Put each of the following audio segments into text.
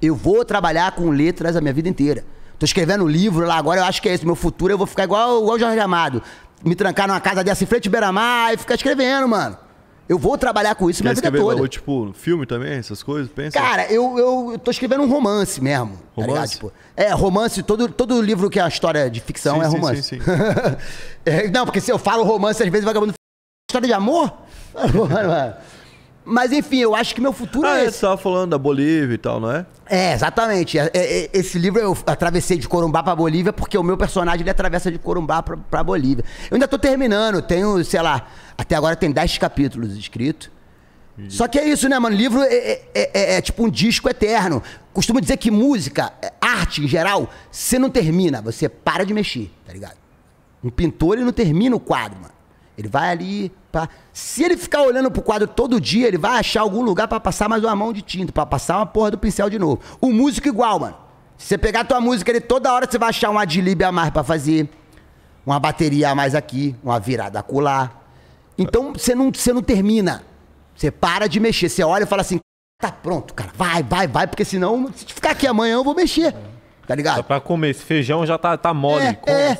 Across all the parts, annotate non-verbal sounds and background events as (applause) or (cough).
Eu vou trabalhar com letras a minha vida inteira. Tô escrevendo um livro lá agora, eu acho que é esse Meu futuro eu vou ficar igual, igual o Jorge Amado. Me trancar numa casa dessa em frente ao Beira-Mar e ficar escrevendo, mano. Eu vou trabalhar com isso Quer minha vida toda. tipo, filme também, essas coisas? Pensa. Cara, eu, eu, eu tô escrevendo um romance mesmo. Tá romance? Tá tipo, é, romance, todo, todo livro que é a história de ficção sim, é romance. Sim, sim, sim. (laughs) é, não, porque se eu falo romance, às vezes vagabundo. História de amor? (laughs) mano. Mas enfim, eu acho que meu futuro ah, é Ah, você estava falando da Bolívia e tal, não é? É, exatamente. Esse livro eu atravessei de Corumbá para Bolívia porque o meu personagem ele atravessa de Corumbá para Bolívia. Eu ainda tô terminando, tenho, sei lá, até agora tem 10 capítulos escritos. Só que é isso, né, mano? Livro é, é, é, é, tipo um disco eterno. Costumo dizer que música, arte em geral, você não termina, você para de mexer, tá ligado? Um pintor, ele não termina o quadro, mano. Ele vai ali, Pra... Se ele ficar olhando pro quadro todo dia, ele vai achar algum lugar para passar mais uma mão de tinta, para passar uma porra do pincel de novo. O músico igual, mano. Se você pegar tua música, ele toda hora você vai achar um adlib a mais para fazer, uma bateria a mais aqui, uma virada a colar. Então você não, você não termina. Você para de mexer. Você olha e fala assim: tá pronto, cara, vai, vai, vai, porque senão, se ficar aqui amanhã, eu vou mexer. Tá ligado? Só pra comer, esse feijão já tá, tá mole. É, é.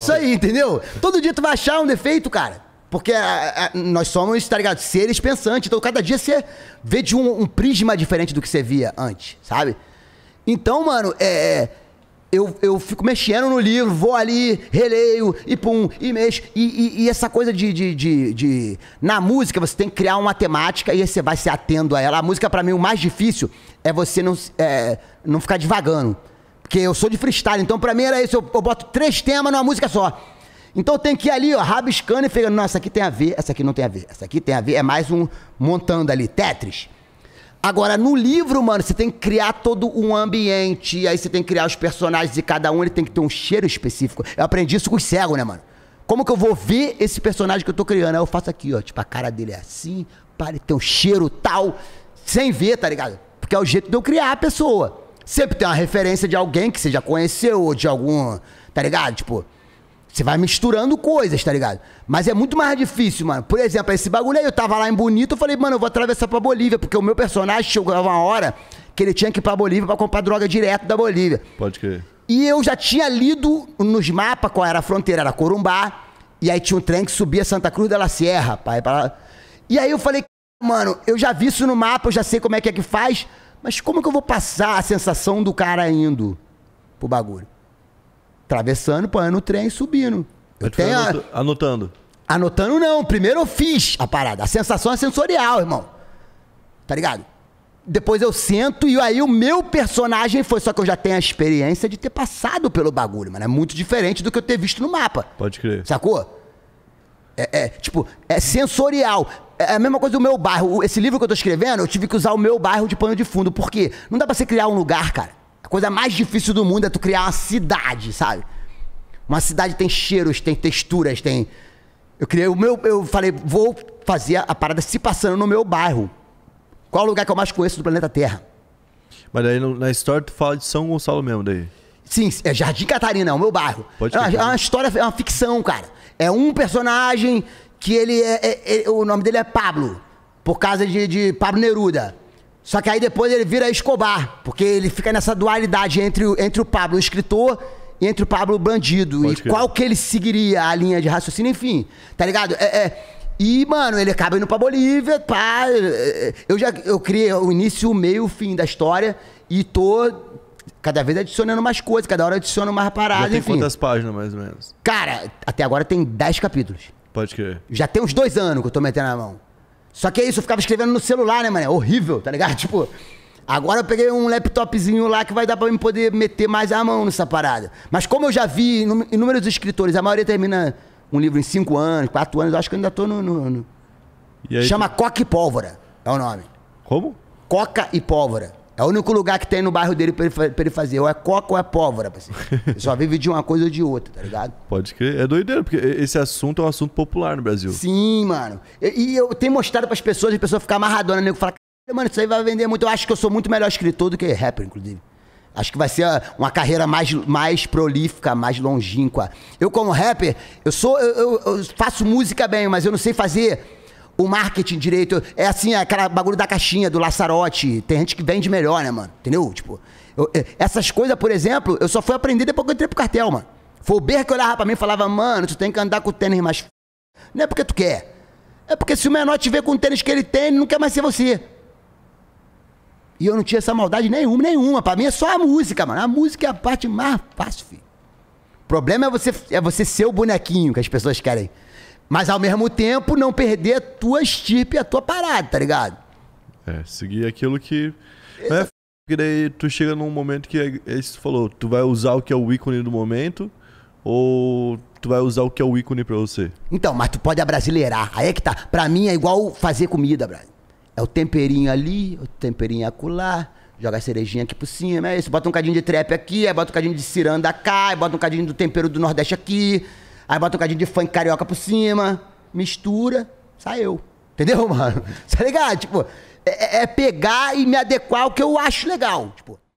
Isso aí, entendeu? Todo dia tu vai achar um defeito, cara. Porque a, a, nós somos, tá ligado? Seres pensantes. Então, cada dia você vê de um, um prisma diferente do que você via antes, sabe? Então, mano, é, é. Eu, eu fico mexendo no livro, vou ali, releio, e pum, e mexo. E, e, e essa coisa de, de, de, de, Na música, você tem que criar uma temática e aí você vai se atendo a ela. A música, para mim, o mais difícil é você não, é, não ficar devagando Porque eu sou de freestyle, então pra mim era isso. Eu, eu boto três temas numa música só. Então tem que ir ali, ó, rabiscando e pegando, não, essa aqui tem a ver, essa aqui não tem a ver, essa aqui tem a ver, é mais um montando ali, Tetris. Agora, no livro, mano, você tem que criar todo um ambiente, aí você tem que criar os personagens e cada um ele tem que ter um cheiro específico. Eu aprendi isso com os cegos, né, mano? Como que eu vou ver esse personagem que eu tô criando? Aí eu faço aqui, ó, tipo, a cara dele é assim, para ele ter um cheiro tal, sem ver, tá ligado? Porque é o jeito de eu criar a pessoa. Sempre tem uma referência de alguém que você já conheceu, ou de algum, tá ligado? Tipo, você vai misturando coisas, tá ligado? Mas é muito mais difícil, mano. Por exemplo, esse bagulho aí, eu tava lá em Bonito, eu falei, mano, eu vou atravessar pra Bolívia, porque o meu personagem chegou uma hora que ele tinha que ir pra Bolívia pra comprar droga direto da Bolívia. Pode crer. E eu já tinha lido nos mapas qual era a fronteira, era Corumbá, e aí tinha um trem que subia Santa Cruz da La Sierra, pai, pra lá. E aí eu falei, mano, eu já vi isso no mapa, eu já sei como é que é que faz, mas como que eu vou passar a sensação do cara indo pro bagulho? Travessando, põe no trem e subindo. Eu tenho anot a... Anotando. Anotando não. Primeiro eu fiz a parada. A sensação é sensorial, irmão. Tá ligado? Depois eu sento e aí o meu personagem foi, só que eu já tenho a experiência de ter passado pelo bagulho, mano. É muito diferente do que eu ter visto no mapa. Pode crer. Sacou? É, é tipo, é sensorial. É a mesma coisa do meu bairro. Esse livro que eu tô escrevendo, eu tive que usar o meu bairro de pano de fundo. Por quê? Não dá pra você criar um lugar, cara. A coisa mais difícil do mundo é tu criar uma cidade, sabe? Uma cidade tem cheiros, tem texturas, tem. Eu criei o meu. Eu falei, vou fazer a parada se passando no meu bairro. Qual é o lugar que eu mais conheço do planeta Terra? Mas daí na história tu fala de São Gonçalo mesmo, daí. Sim, é Jardim Catarina, é o meu bairro. Pode é, uma, é uma história, é uma ficção, cara. É um personagem que ele é, é, é, o nome dele é Pablo, por causa de, de Pablo Neruda. Só que aí depois ele vira Escobar, porque ele fica nessa dualidade entre, entre o Pablo, o escritor, e entre o Pablo, o bandido. Pode e que. qual que ele seguiria a linha de raciocínio, enfim. Tá ligado? É, é. E, mano, ele acaba indo pra Bolívia, pá. É, é. Eu já eu criei o início, o meio, o fim da história e tô cada vez adicionando mais coisas, cada hora adiciono mais paradas, tem enfim. quantas páginas, mais ou menos? Cara, até agora tem 10 capítulos. Pode crer. Já tem uns dois anos que eu tô metendo na mão. Só que é isso, eu ficava escrevendo no celular, né, mano? Horrível, tá ligado? (laughs) Tipo, agora eu peguei um laptopzinho lá que vai dar pra eu poder meter mais a mão nessa parada. Mas como eu já vi inúmeros escritores, a maioria termina um livro em 5 anos, 4 anos, Eu acho que eu ainda tô no. no, no... Aí, Chama tu... Coca e Pólvora, é o nome. Como? Coca e Pólvora. É o único lugar que tem no bairro dele pra ele, pra ele fazer. Ou é coca ou é pólvora, parceiro. Ele só vive de uma coisa ou de outra, tá ligado? (laughs) Pode crer. É doideira, porque esse assunto é um assunto popular no Brasil. Sim, mano. E, e eu tenho mostrado pras pessoas, as pessoas ficam amarradonas, nego fala, mano, isso aí vai vender muito. Eu acho que eu sou muito melhor escritor do que rapper, inclusive. Acho que vai ser ah, uma carreira mais, mais prolífica, mais longínqua. Eu, como rapper, eu sou. eu, eu, eu faço música bem, mas eu não sei fazer o marketing direito. É assim, é aquela bagulho da caixinha, do laçarote. Tem gente que vende melhor, né, mano? Entendeu? Tipo, eu, é, essas coisas, por exemplo, eu só fui aprender depois que eu entrei pro cartel, mano. Foi o Ber que olhava pra mim e falava, mano, tu tem que andar com o tênis mais. Não é porque tu quer. É porque se o menor te vê com o tênis que ele tem, ele não quer mais ser você. E eu não tinha essa maldade nenhuma, nenhuma. Pra mim é só a música, mano. A música é a parte mais fácil, filho. O problema é você, é você ser o bonequinho que as pessoas querem. Mas ao mesmo tempo não perder a tua estirpe, a tua parada, tá ligado? É, seguir aquilo que. Esse... É, que daí tu chega num momento que é, é isso falou, tu vai usar o que é o ícone do momento ou tu vai usar o que é o ícone para você? Então, mas tu pode abrasileirar. Aí é que tá. Pra mim é igual fazer comida, Brad. É o temperinho ali, o temperinho acolá, joga a cerejinha aqui por cima, é isso. Bota um cadinho de trap aqui, aí bota um cadinho de ciranda cá, aí bota um cadinho do tempero do Nordeste aqui. Aí bota um cadinho de funk carioca por cima, mistura, saiu. Entendeu, (laughs) mano? Tá ligado? Tipo, é, é, é pegar e me adequar ao que eu acho legal. Tipo.